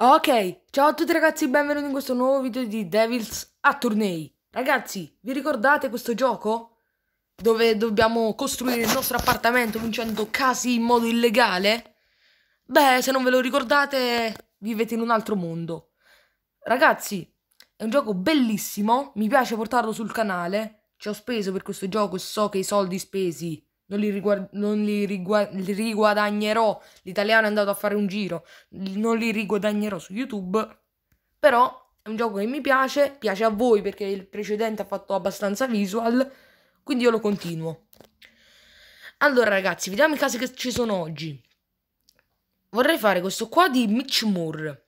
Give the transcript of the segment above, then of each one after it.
Ok, ciao a tutti ragazzi benvenuti in questo nuovo video di Devils a tornei. Ragazzi, vi ricordate questo gioco? Dove dobbiamo costruire il nostro appartamento vincendo casi in modo illegale? Beh, se non ve lo ricordate, vivete in un altro mondo. Ragazzi, è un gioco bellissimo, mi piace portarlo sul canale. Ci ho speso per questo gioco e so che i soldi spesi non li, riguad- non li, rigua- riguadagnerò. L'italiano è andato a fare un giro, non li riguadagnerò su YouTube. Però è un gioco che mi piace, piace a voi perché il precedente ha fatto abbastanza visual, quindi io lo continuo. Allora ragazzi, vediamo i casi che ci sono oggi. Vorrei fare questo qua di Mitch Moore.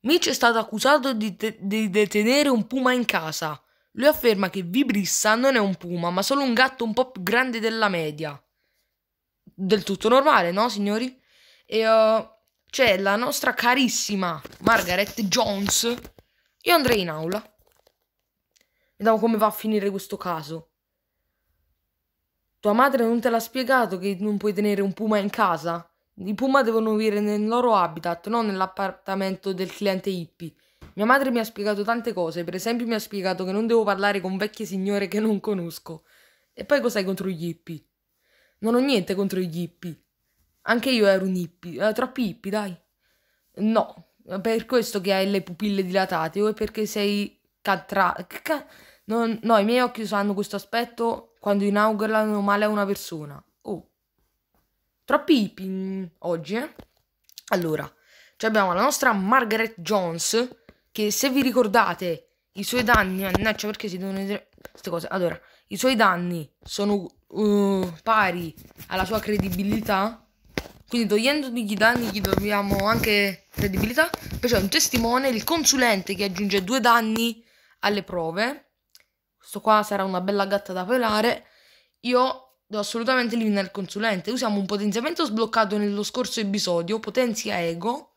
Mitch è stato accusato di, de- di detenere un puma in casa. Lui afferma che Vibrissa non è un puma, ma solo un gatto un po' più grande della media. Del tutto normale, no, signori? E uh, c'è la nostra carissima Margaret Jones. Io andrei in aula. Vediamo come va a finire questo caso. Tua madre non te l'ha spiegato che non puoi tenere un puma in casa? I puma devono vivere nel loro habitat, non nell'appartamento del cliente hippie. Mia madre mi ha spiegato tante cose, per esempio mi ha spiegato che non devo parlare con vecchie signore che non conosco. E poi cos'hai contro gli hippie? Non ho niente contro gli hippie. Anche io ero un hippie, eh, troppi hippie, dai. No, per questo che hai le pupille dilatate o è perché sei catra... Ca... No, no, i miei occhi usano questo aspetto quando inaugurano male a una persona. Oh. Troppi hippie mm, oggi, eh? Allora, abbiamo la nostra Margaret Jones che se vi ricordate i suoi danni, mannaggia perché si devono vedere queste cose, allora, i suoi danni sono uh, pari alla sua credibilità, quindi togliendogli i danni gli dobbiamo anche credibilità, poi c'è un testimone, il consulente che aggiunge due danni alle prove, questo qua sarà una bella gatta da pelare, io devo assolutamente eliminare il consulente, usiamo un potenziamento sbloccato nello scorso episodio, potenzia ego,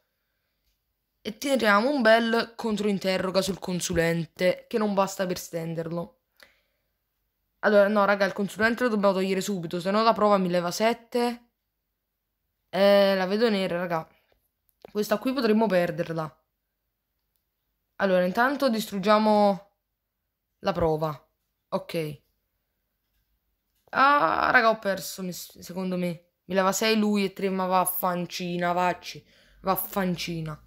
e tiriamo un bel controinterroga sul consulente, che non basta per stenderlo. Allora, no, raga, il consulente lo dobbiamo togliere subito, se no la prova mi leva 7. Eh, la vedo nera, raga. Questa qui potremmo perderla. Allora, intanto distruggiamo la prova. Ok. Ah, raga, ho perso, secondo me. Mi leva 6 lui e 3, ma vaffancina, vacci. Vaffancina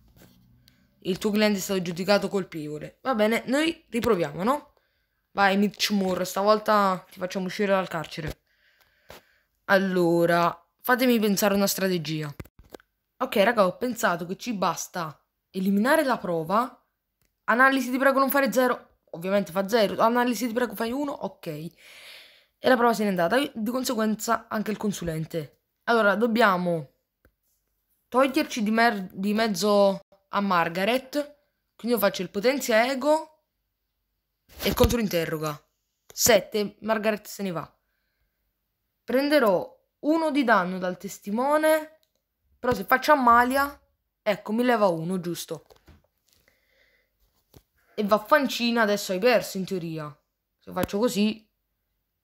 il tuo cliente è stato giudicato colpevole. Va bene, noi riproviamo, no? Vai, Mitch Moore, stavolta ti facciamo uscire dal carcere. Allora, fatemi pensare una strategia. Ok, raga, ho pensato che ci basta eliminare la prova. Analisi ti prego non fare zero. Ovviamente fa zero. Analisi ti prego fai uno. Ok. E la prova se n'è andata. Di conseguenza anche il consulente. Allora, dobbiamo toglierci di, di mezzo a Margaret, quindi io faccio il potenzia ego e controinterroga. 7, Margaret se ne va. Prenderò uno di danno dal testimone, però se faccio Amalia, ecco, mi leva uno, giusto. E Vaffancina adesso hai perso in teoria. Se faccio così,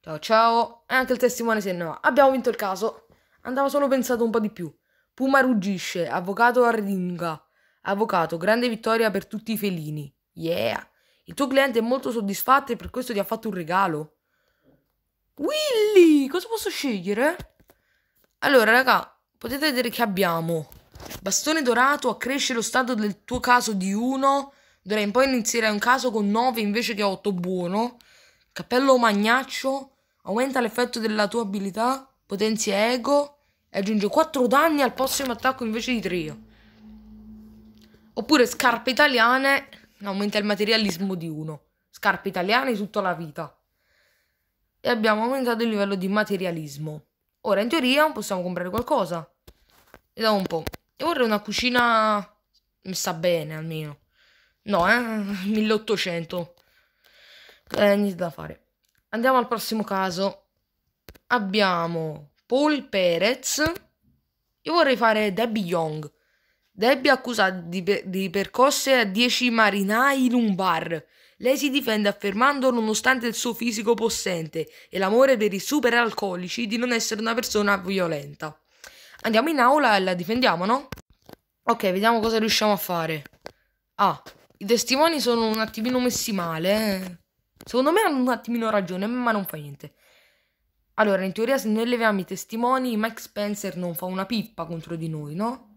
ciao ciao, e anche il testimone se ne va. Abbiamo vinto il caso, andava solo pensato un po' di più. Puma ruggisce, avvocato Ardinga. Avvocato, grande vittoria per tutti i felini. Yeah! Il tuo cliente è molto soddisfatto e per questo ti ha fatto un regalo. Willy, cosa posso scegliere? Allora, raga, potete vedere che abbiamo bastone dorato, accresce lo stato del tuo caso di 1. D'ora in poi inizierai un caso con 9 invece che 8 buono. Cappello magnaccio, aumenta l'effetto della tua abilità, potenzia ego e aggiunge 4 danni al prossimo attacco invece di 3. Oppure scarpe italiane aumenta il materialismo di uno. Scarpe italiane tutta la vita. E abbiamo aumentato il livello di materialismo. Ora in teoria possiamo comprare qualcosa. Vediamo un po'. Io vorrei una cucina messa bene almeno. No, eh? 1800. Eh, niente da fare. Andiamo al prossimo caso. Abbiamo Paul Perez. Io vorrei fare Debbie Young. Debbie accusa di, di percosse a 10 marinai in un bar. Lei si difende affermando, nonostante il suo fisico possente e l'amore per i super alcolici, di non essere una persona violenta. Andiamo in aula e la difendiamo, no? Ok, vediamo cosa riusciamo a fare. Ah, i testimoni sono un attimino messi male. Eh. Secondo me hanno un attimino ragione, ma non fa niente. Allora, in teoria, se noi leviamo i testimoni, Mike Spencer non fa una pippa contro di noi, no?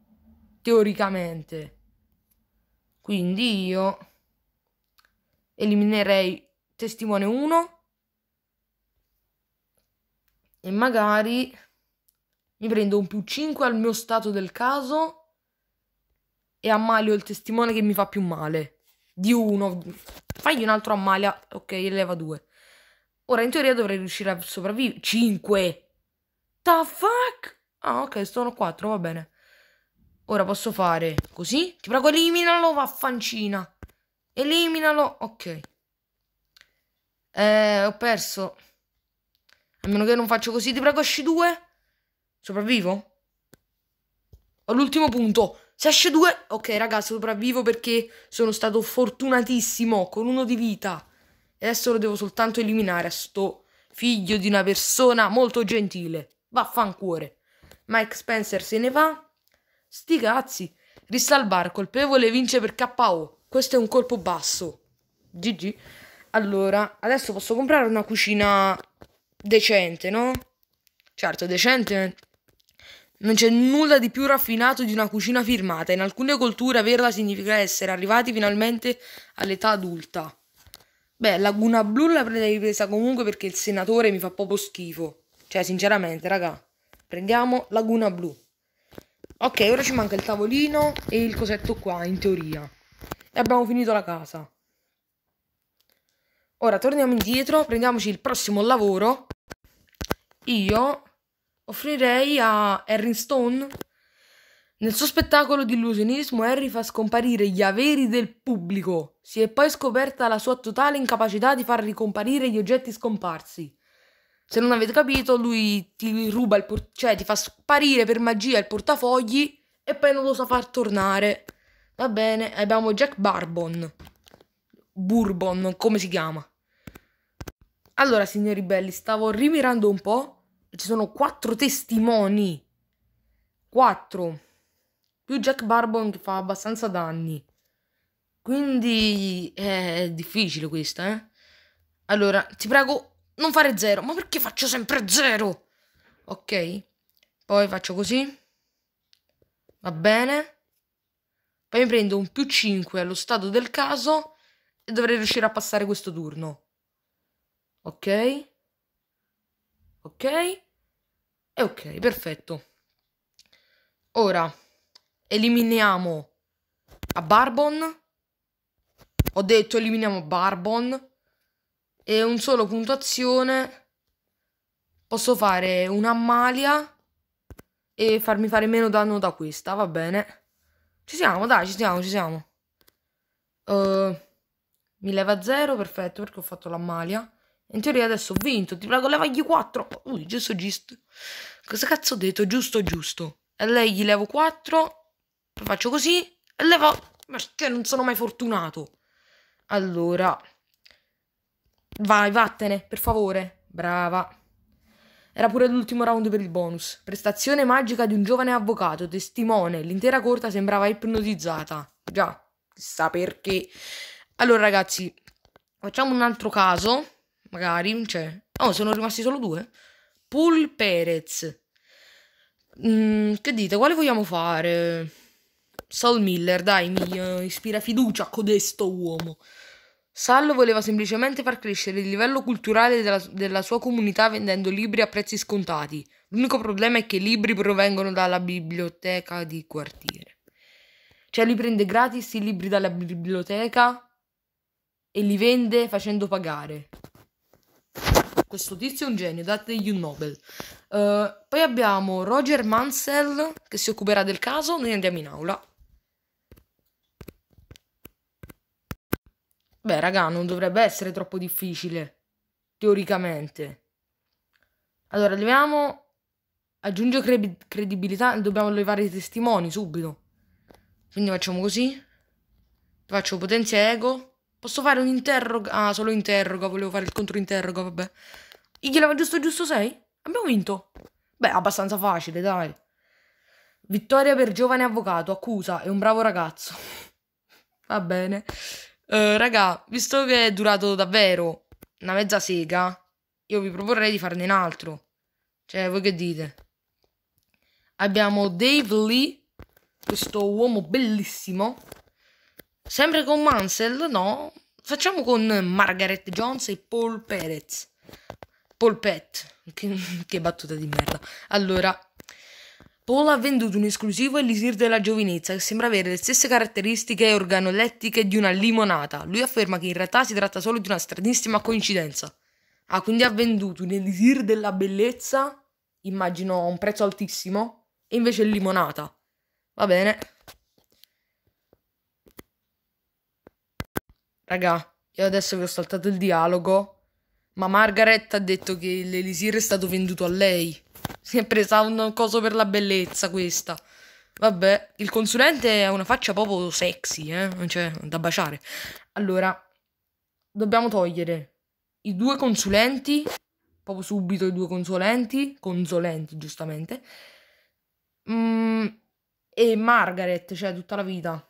teoricamente. Quindi io eliminerei testimone 1 e magari mi prendo un più 5 al mio stato del caso e ammalio il testimone che mi fa più male. Di 1. Fagli un altro ammalia. Ok, eleva 2. Ora in teoria dovrei riuscire a sopravvivere. 5. The fuck? Ah, ok, sono 4, va bene. Ora posso fare così. Ti prego, eliminalo, vaffancina. Eliminalo. Ok. Eh, ho perso. A meno che non faccio così, ti prego, esci due. Sopravvivo? Ho l'ultimo punto. Se esce due... Ok, raga, sopravvivo perché sono stato fortunatissimo con uno di vita. E adesso lo devo soltanto eliminare a sto figlio di una persona molto gentile. Vaffancuore. Mike Spencer se ne va. Sti cazzi. Rissalbar colpevole vince per KO. Questo è un colpo basso. GG. Allora, adesso posso comprare una cucina decente, no? Certo, decente. Non c'è nulla di più raffinato di una cucina firmata. In alcune culture averla significa essere arrivati finalmente all'età adulta. Beh, Laguna Blu la prenderei presa comunque perché il senatore mi fa proprio schifo. Cioè, sinceramente, raga, prendiamo Laguna Blu. Ok, ora ci manca il tavolino e il cosetto qua, in teoria. E abbiamo finito la casa. Ora torniamo indietro, prendiamoci il prossimo lavoro. Io offrirei a Harry Stone. Nel suo spettacolo di illusionismo Harry fa scomparire gli averi del pubblico. Si è poi scoperta la sua totale incapacità di far ricomparire gli oggetti scomparsi. Se non avete capito, lui ti ruba il portafogli, cioè ti fa sparire per magia il portafogli e poi non lo sa far tornare. Va bene, abbiamo Jack Barbon. Bourbon, come si chiama? Allora, signori belli, stavo rimirando un po'. Ci sono quattro testimoni. Quattro. Più Jack Barbon che fa abbastanza danni. Quindi è difficile questa, eh? Allora, ti prego, non fare zero. Ma perché faccio sempre zero? Ok. Poi faccio così. Va bene. Poi mi prendo un più 5 allo stato del caso e dovrei riuscire a passare questo turno. Ok. Ok. E ok, perfetto. Ora eliminiamo a Barbon. Ho detto eliminiamo Barbon e un solo punto azione posso fare una malia e farmi fare meno danno da questa, va bene. Ci siamo, dai, ci siamo, ci siamo. Uh, mi leva 0, perfetto, perché ho fatto la malia. In teoria adesso ho vinto, ti prego levagli 4. Ui, giusto, giusto. Cosa cazzo ho detto? Giusto, giusto. E lei gli levo 4, faccio così, e levo... Ma che non sono mai fortunato? Allora... Vai, vattene, per favore. Brava. Era pure l'ultimo round per il bonus. Prestazione magica di un giovane avvocato, testimone. L'intera corta sembrava ipnotizzata. Già, chissà perché. Allora, ragazzi, facciamo un altro caso. Magari, cioè... Oh, sono rimasti solo due. Pul Perez. Mm, che dite? Quale vogliamo fare? Saul Miller, dai, mi eh, ispira fiducia a codesto uomo. Sallo voleva semplicemente far crescere il livello culturale della, della, sua comunità vendendo libri a prezzi scontati. L'unico problema è che i libri provengono dalla biblioteca di quartiere. Cioè li prende gratis i libri dalla biblioteca e li vende facendo pagare. Questo tizio è un genio, dategli un Nobel. Uh, poi abbiamo Roger Mansell che si occuperà del caso, noi andiamo in aula. Beh, raga, non dovrebbe essere troppo difficile, teoricamente. Allora, leviamo... Aggiungo cre credibilità, dobbiamo levare i testimoni subito. Quindi facciamo così. Faccio potenzia ego. Posso fare un interroga? Ah, solo interroga, volevo fare il controinterroga, vabbè. Iglava giusto giusto 6? Abbiamo vinto. Beh, abbastanza facile, dai. Vittoria per giovane avvocato, accusa, è un bravo ragazzo. Va bene. Uh, raga, visto che è durato davvero una mezza sega, io vi proporrei di farne un altro. Cioè, voi che dite? Abbiamo Dave Lee, questo uomo bellissimo. Sempre con Mansell? No. Facciamo con Margaret Jones e Paul Perez. Paul Pet. Che, che battuta di merda. Allora, Paul ha venduto un esclusivo Elisir della giovinezza che sembra avere le stesse caratteristiche organolettiche di una limonata. Lui afferma che in realtà si tratta solo di una stranissima coincidenza. Ah, quindi ha venduto un Elisir della bellezza, immagino a un prezzo altissimo, e invece limonata. Va bene. Raga, io adesso vi ho saltato il dialogo, ma Margaret ha detto che l'Elisir è stato venduto a lei. Si è presa un coso per la bellezza questa. Vabbè, il consulente ha una faccia proprio sexy, eh? Cioè, da baciare. Allora, dobbiamo togliere i due consulenti, proprio subito i due consulenti, consolenti giustamente, mm, e Margaret, cioè tutta la vita.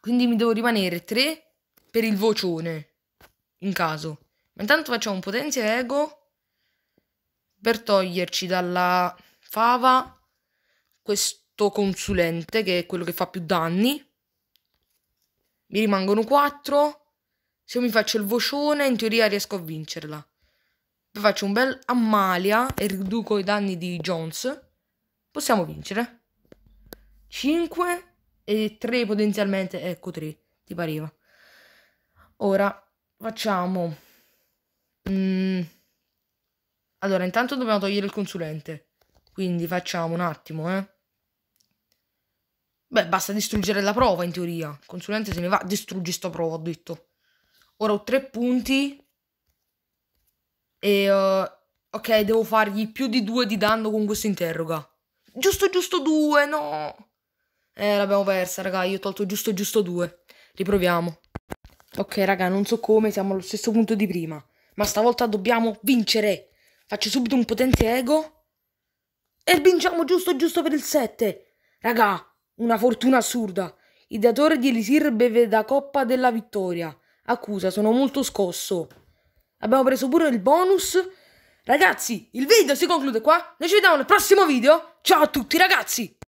Quindi mi devo rimanere tre per il vocione, in caso. Ma intanto facciamo un potenzia ego per toglierci dalla fava questo consulente che è quello che fa più danni. Mi rimangono 4. Se io mi faccio il vocione, in teoria riesco a vincerla. Poi faccio un bel Amalia e riduco i danni di Jones. Possiamo vincere. 5 e 3 potenzialmente. Ecco 3, ti pareva. Ora facciamo... Mm. Allora, intanto dobbiamo togliere il consulente. Quindi facciamo un attimo, eh. Beh, basta distruggere la prova, in teoria. Il consulente se ne va, distruggi sto prova, ho detto. Ora ho tre punti. E... Uh, ok, devo fargli più di due di danno con questo interroga. Giusto, giusto due, no! Eh, l'abbiamo persa, raga. Io ho tolto giusto, giusto due. Riproviamo. Ok, raga, non so come, siamo allo stesso punto di prima. Ma stavolta dobbiamo vincere! Faccio subito un potente ego. E vinciamo giusto giusto per il 7. Raga, una fortuna assurda. Ideatore di Elisir beve da coppa della vittoria. Accusa, sono molto scosso. Abbiamo preso pure il bonus. Ragazzi, il video si conclude qua. Noi ci vediamo nel prossimo video. Ciao a tutti ragazzi!